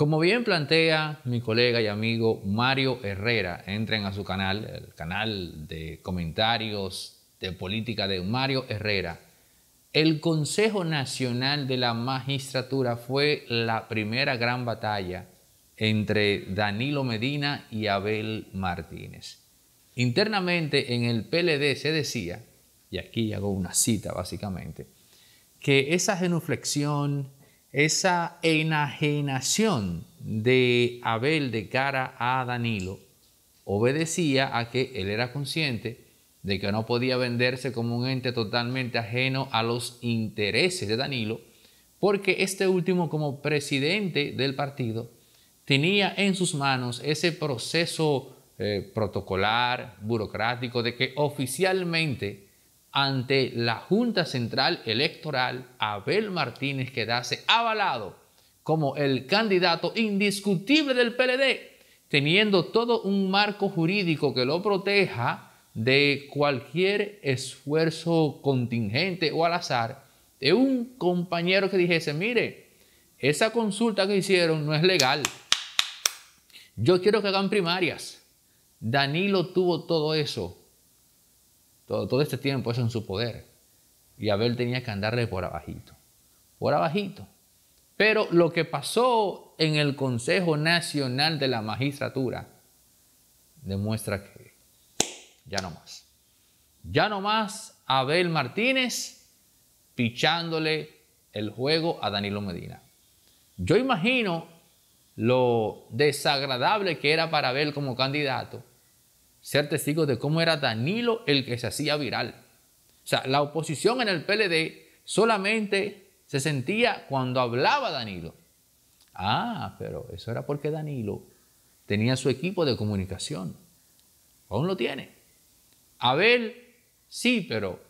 Como bien plantea mi colega y amigo Mario Herrera, entren a su canal, el canal de comentarios de política de Mario Herrera, el Consejo Nacional de la Magistratura fue la primera gran batalla entre Danilo Medina y Abel Martínez. Internamente en el PLD se decía, y aquí hago una cita básicamente, que esa genuflexión, esa enajenación de Abel de cara a Danilo obedecía a que él era consciente de que no podía venderse como un ente totalmente ajeno a los intereses de Danilo, porque este último como presidente del partido tenía en sus manos ese proceso eh, protocolar, burocrático, de que oficialmente ante la Junta Central Electoral Abel Martínez quedase avalado como el candidato indiscutible del PLD, teniendo todo un marco jurídico que lo proteja de cualquier esfuerzo contingente o al azar de un compañero que dijese, mire, esa consulta que hicieron no es legal. Yo quiero que hagan primarias. Danilo tuvo todo eso todo, este tiempo es en su poder. Y Abel tenía que andarle por abajito, por abajito. Pero lo que pasó en el Consejo Nacional de la Magistratura demuestra que ya no más. Ya no más Abel Martínez pichándole el juego a Danilo Medina. Yo imagino lo desagradable que era para Abel como candidato ser testigos de cómo era Danilo el que se hacía viral. O sea, la oposición en el PLD solamente se sentía cuando hablaba Danilo. Ah, pero eso era porque Danilo tenía su equipo de comunicación. Aún lo tiene. Abel, sí, pero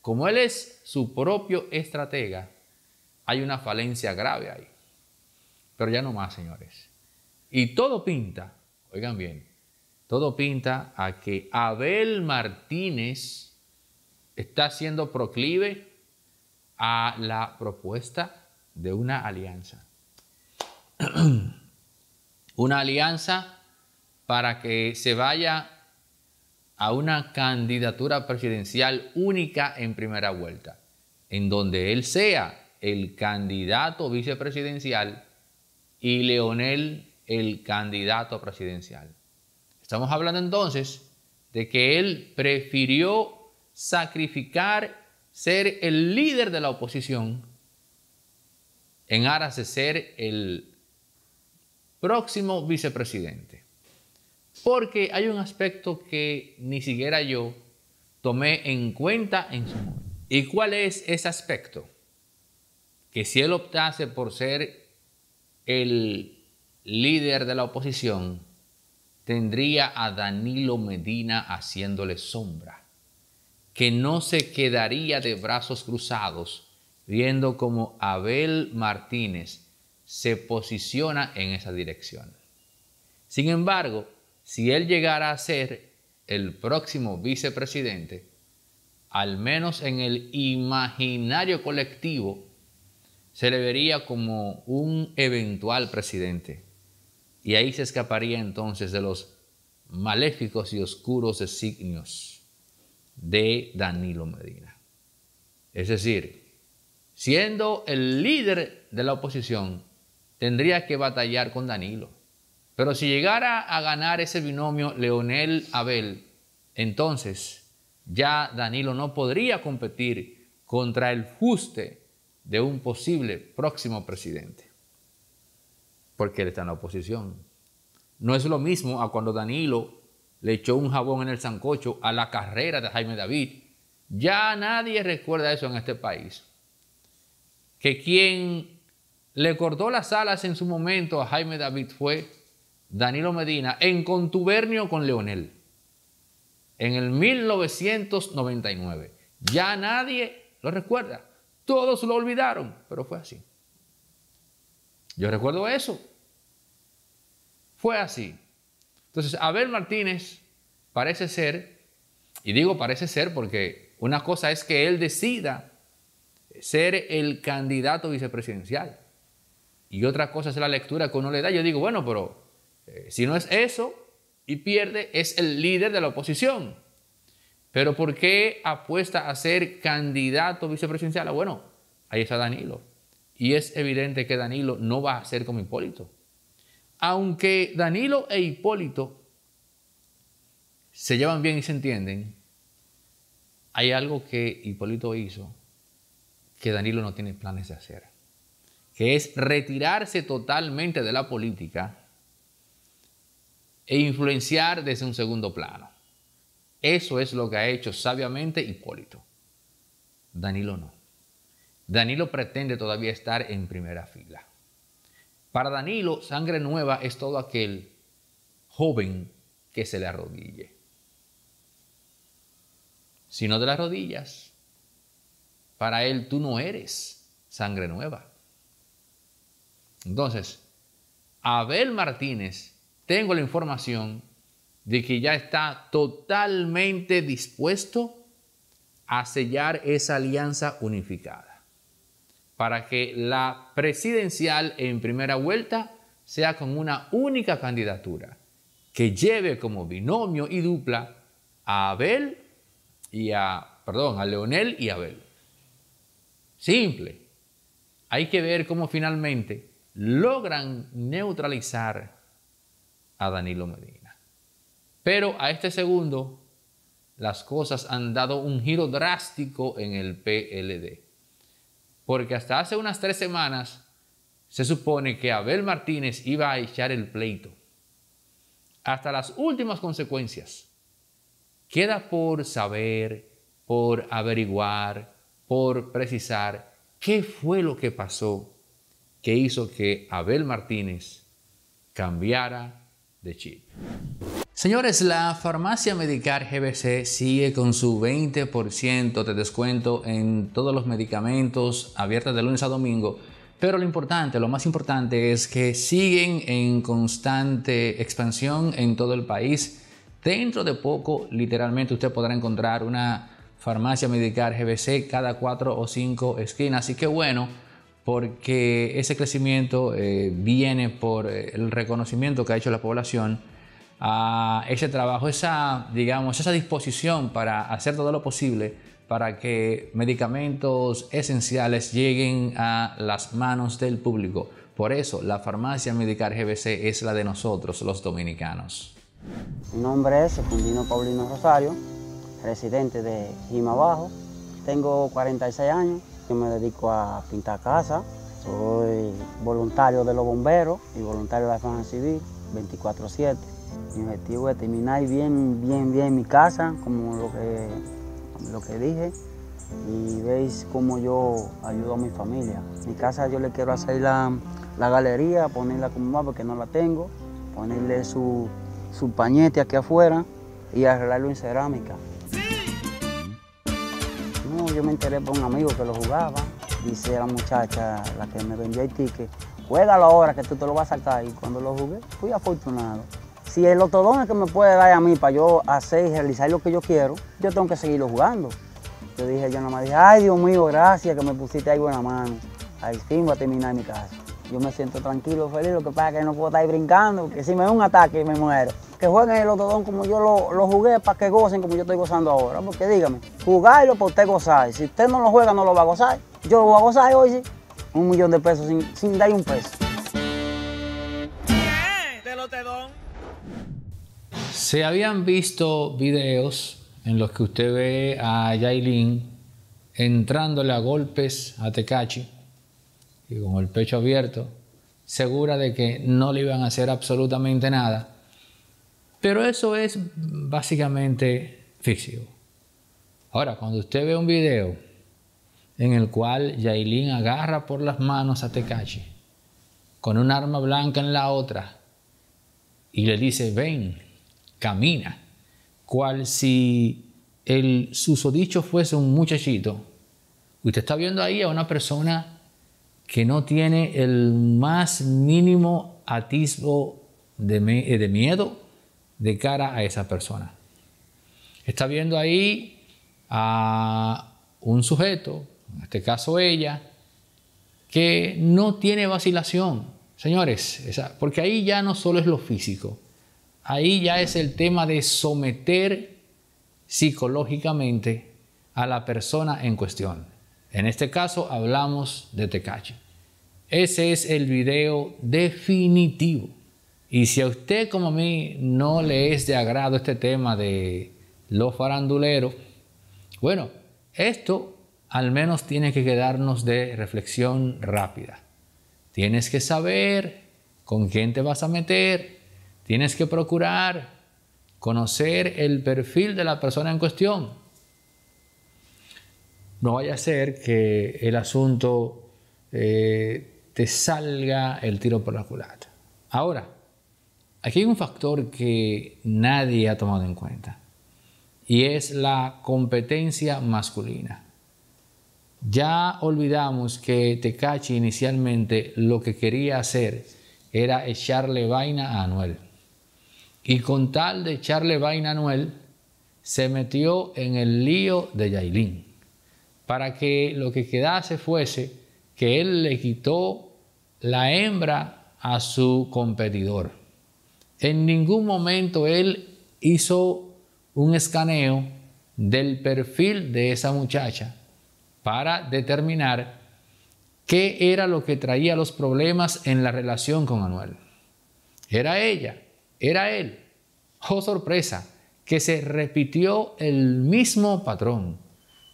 como él es su propio estratega, hay una falencia grave ahí. Pero ya no más, señores. Y todo pinta, oigan bien, todo pinta a que Abel Martínez está siendo proclive a la propuesta de una alianza. una alianza para que se vaya a una candidatura presidencial única en primera vuelta, en donde él sea el candidato vicepresidencial y Leonel el candidato presidencial. Estamos hablando entonces de que él prefirió sacrificar ser el líder de la oposición en aras de ser el próximo vicepresidente. Porque hay un aspecto que ni siquiera yo tomé en cuenta en su momento. ¿Y cuál es ese aspecto? Que si él optase por ser el líder de la oposición, tendría a Danilo Medina haciéndole sombra, que no se quedaría de brazos cruzados viendo cómo Abel Martínez se posiciona en esa dirección. Sin embargo, si él llegara a ser el próximo vicepresidente, al menos en el imaginario colectivo, se le vería como un eventual presidente y ahí se escaparía entonces de los maléficos y oscuros designios de Danilo Medina. Es decir, siendo el líder de la oposición, tendría que batallar con Danilo. Pero si llegara a ganar ese binomio Leonel-Abel, entonces ya Danilo no podría competir contra el juste de un posible próximo presidente porque él está en la oposición. No es lo mismo a cuando Danilo le echó un jabón en el sancocho a la carrera de Jaime David. Ya nadie recuerda eso en este país. Que quien le cortó las alas en su momento a Jaime David fue Danilo Medina en contubernio con Leonel en el 1999. Ya nadie lo recuerda. Todos lo olvidaron, pero fue así. Yo recuerdo eso. Fue así. Entonces, Abel Martínez parece ser, y digo parece ser porque una cosa es que él decida ser el candidato vicepresidencial. Y otra cosa es la lectura que uno le da. Yo digo, bueno, pero eh, si no es eso y pierde, es el líder de la oposición. Pero ¿por qué apuesta a ser candidato vicepresidencial? Ah, bueno, ahí está Danilo. Y es evidente que Danilo no va a ser como Hipólito. Aunque Danilo e Hipólito se llevan bien y se entienden, hay algo que Hipólito hizo que Danilo no tiene planes de hacer, que es retirarse totalmente de la política e influenciar desde un segundo plano. Eso es lo que ha hecho sabiamente Hipólito. Danilo no. Danilo pretende todavía estar en primera fila. Para Danilo, sangre nueva es todo aquel joven que se le arrodille. Si no de las rodillas, para él tú no eres sangre nueva. Entonces, Abel Martínez, tengo la información de que ya está totalmente dispuesto a sellar esa alianza unificada para que la presidencial en primera vuelta sea con una única candidatura que lleve como binomio y dupla a Abel y a, perdón, a Leonel y Abel. Simple. Hay que ver cómo finalmente logran neutralizar a Danilo Medina. Pero a este segundo, las cosas han dado un giro drástico en el PLD. Porque hasta hace unas tres semanas se supone que Abel Martínez iba a echar el pleito. Hasta las últimas consecuencias. Queda por saber, por averiguar, por precisar qué fue lo que pasó que hizo que Abel Martínez cambiara de chip. Señores, la farmacia Medicar GBC sigue con su 20% de descuento en todos los medicamentos abiertos de lunes a domingo. Pero lo importante, lo más importante es que siguen en constante expansión en todo el país. Dentro de poco, literalmente, usted podrá encontrar una farmacia Medicar GBC cada cuatro o cinco esquinas. Así que bueno, porque ese crecimiento eh, viene por eh, el reconocimiento que ha hecho la población a ese trabajo, esa, digamos, esa disposición para hacer todo lo posible para que medicamentos esenciales lleguen a las manos del público. Por eso, la farmacia medical GBC es la de nosotros, los dominicanos. Mi nombre es Fundino Paulino Rosario, residente de Jimabajo. Tengo 46 años, yo me dedico a pintar casa, soy voluntario de los bomberos y voluntario de la Defensa Civil 24-7. Mi objetivo es terminar bien, bien, bien mi casa, como lo que, lo que dije, y veis cómo yo ayudo a mi familia. Mi casa yo le quiero hacer la, galería, ponerla como más porque no la tengo, ponerle su, pañete aquí afuera y arreglarlo en cerámica. yo me enteré por un amigo que lo jugaba, dice la muchacha, la que me vendía el ticket, la ahora que tú te lo vas a sacar y cuando lo jugué fui afortunado. Si el otodón es que me puede dar a mí para yo hacer y realizar lo que yo quiero, yo tengo que seguirlo jugando. Yo dije, yo nomás dije, ay Dios mío, gracias que me pusiste ahí buena mano. Ahí fin voy a terminar mi casa. Yo me siento tranquilo, feliz, lo que pasa es que no puedo estar ahí brincando, porque si me da un ataque me muero. Que jueguen el otodón como yo lo, jugué para que gocen como yo estoy gozando ahora. Porque dígame, jugarlo para usted gozar. Si usted no lo juega, no lo va a gozar. Yo lo voy a gozar hoy Un millón de pesos sin, sin dar un peso. Se habían visto videos en los que usted ve a Yailin entrándole a golpes a Tekachi y con el pecho abierto, segura de que no le iban a hacer absolutamente nada. Pero eso es básicamente físico. Ahora, cuando usted ve un video en el cual Yailin agarra por las manos a Tekachi con un arma blanca en la otra y le dice, ven, camina, cual si el susodicho fuese un muchachito. Usted está viendo ahí a una persona que no tiene el más mínimo atisbo de, eh, de miedo de cara a esa persona. Está viendo ahí a un sujeto, en este caso ella, que no tiene vacilación. Señores, porque ahí ya no solo es lo físico, Ahí ya es el tema de someter psicológicamente a la persona en cuestión. En este caso hablamos de Tecachi. Ese es el video definitivo. Y si a usted como a mí no le es de agrado este tema de los faranduleros, bueno, esto al menos tiene que quedarnos de reflexión rápida. Tienes que saber con quién te vas a meter, Tienes que procurar conocer el perfil de la persona en cuestión. No vaya a ser que el asunto eh, te salga el tiro por la culata. Ahora, aquí hay un factor que nadie ha tomado en cuenta y es la competencia masculina. Ya olvidamos que Tecachi inicialmente lo que quería hacer era echarle vaina a Anuel. Y con tal de echarle vaina a Anuel, se metió en el lío de Yailin. Para que lo que quedase fuese que él le quitó la hembra a su competidor. En ningún momento él hizo un escaneo del perfil de esa muchacha para determinar qué era lo que traía los problemas en la relación con Anuel. Era ella. Era él. Oh sorpresa, que se repitió el mismo patrón,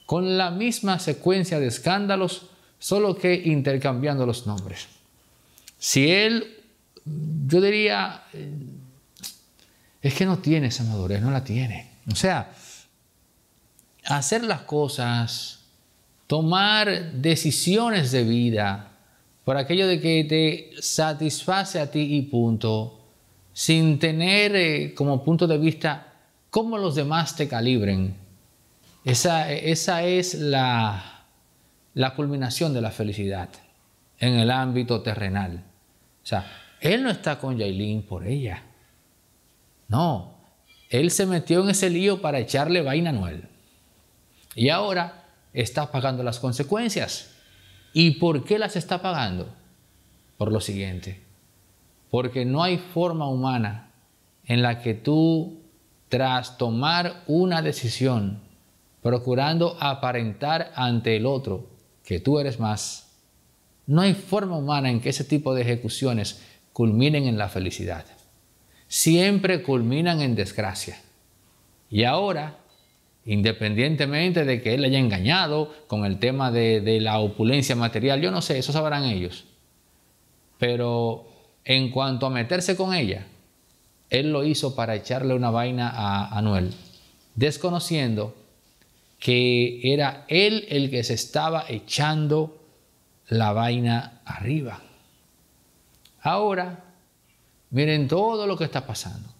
con la misma secuencia de escándalos, solo que intercambiando los nombres. Si él, yo diría, eh, es que no tiene esa madurez, no la tiene. O sea, hacer las cosas, tomar decisiones de vida, por aquello de que te satisface a ti y punto, sin tener eh, como punto de vista cómo los demás te calibren. Esa, es la, la culminación de la felicidad en el ámbito terrenal. O sea, él no está con Yailin por ella. No, él se metió en ese lío para echarle vaina a Noel. Y ahora está pagando las consecuencias. ¿Y por qué las está pagando? Por lo siguiente porque no hay forma humana en la que tú, tras tomar una decisión, procurando aparentar ante el otro que tú eres más, no hay forma humana en que ese tipo de ejecuciones culminen en la felicidad. Siempre culminan en desgracia. Y ahora, independientemente de que él haya engañado con el tema de, de la opulencia material, yo no sé, eso sabrán ellos. Pero en cuanto a meterse con ella, él lo hizo para echarle una vaina a Anuel, desconociendo que era él el que se estaba echando la vaina arriba. Ahora, miren todo lo que está pasando.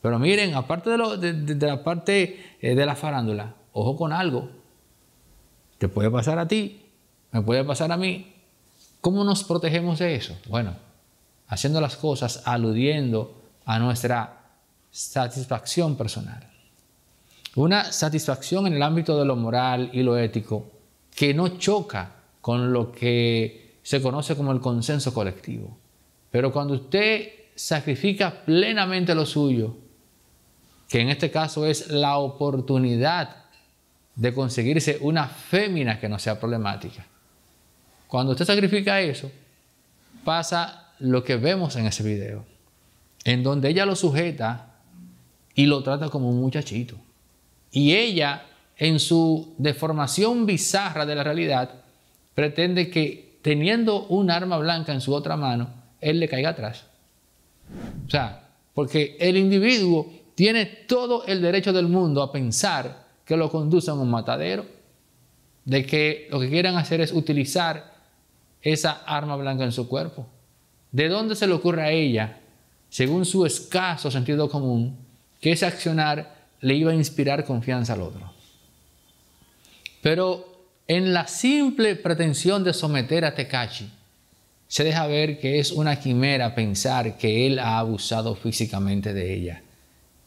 Pero miren, aparte de, la parte eh, de la farándula, ojo con algo. Te puede pasar a ti, me puede pasar a mí. ¿Cómo nos protegemos de eso? Bueno, haciendo las cosas aludiendo a nuestra satisfacción personal. Una satisfacción en el ámbito de lo moral y lo ético que no choca con lo que se conoce como el consenso colectivo. Pero cuando usted sacrifica plenamente lo suyo, que en este caso es la oportunidad de conseguirse una fémina que no sea problemática. Cuando usted sacrifica eso, pasa lo que vemos en ese video, en donde ella lo sujeta y lo trata como un muchachito. Y ella, en su deformación bizarra de la realidad, pretende que teniendo un arma blanca en su otra mano, él le caiga atrás. O sea, porque el individuo tiene todo el derecho del mundo a pensar que lo conduce a un matadero, de que lo que quieran hacer es utilizar esa arma blanca en su cuerpo. ¿De dónde se le ocurre a ella, según su escaso sentido común, que ese accionar le iba a inspirar confianza al otro? Pero en la simple pretensión de someter a Tekachi, se deja ver que es una quimera pensar que él ha abusado físicamente de ella.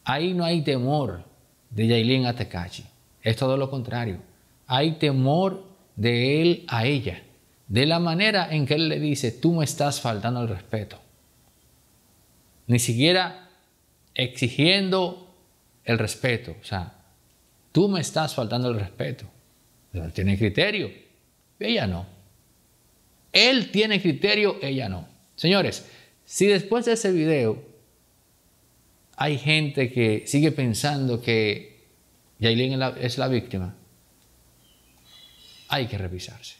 Ahí no hay temor de Yailin a Tekachi. Es todo lo contrario. Hay temor de él a ella de la manera en que él le dice, tú me estás faltando el respeto. Ni siquiera exigiendo el respeto, o sea, tú me estás faltando el respeto. él tiene criterio, ella no. Él tiene criterio, ella no. Señores, si después de ese video hay gente que sigue pensando que Yailin es la víctima, hay que revisarse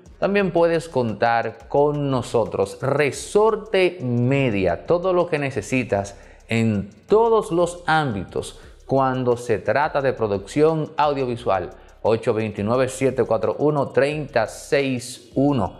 también puedes contar con nosotros. Resorte Media, todo lo que necesitas en todos los ámbitos cuando se trata de producción audiovisual. 829-741-3061.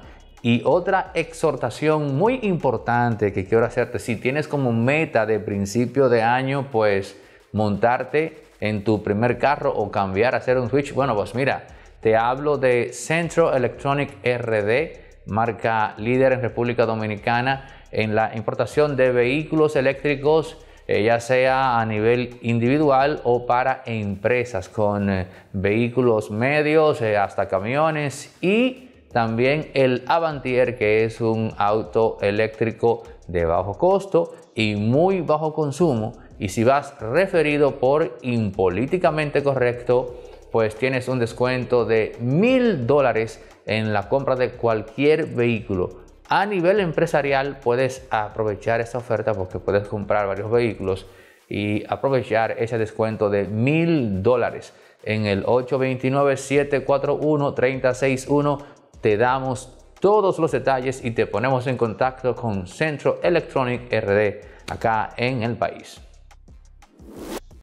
Y otra exhortación muy importante que quiero hacerte, si tienes como meta de principio de año, pues montarte en tu primer carro o cambiar, a hacer un switch, bueno, pues mira, te hablo de Centro Electronic RD, marca líder en República Dominicana en la importación de vehículos eléctricos, eh, ya sea a nivel individual o para empresas, con eh, vehículos medios, eh, hasta camiones y también el Avantier, que es un auto eléctrico de bajo costo y muy bajo consumo. Y si vas referido por impolíticamente correcto, pues tienes un descuento de mil dólares en la compra de cualquier vehículo. A nivel empresarial puedes aprovechar esta oferta porque puedes comprar varios vehículos y aprovechar ese descuento de mil dólares en el 829-741-361. Te damos todos los detalles y te ponemos en contacto con Centro Electronic RD acá en el país.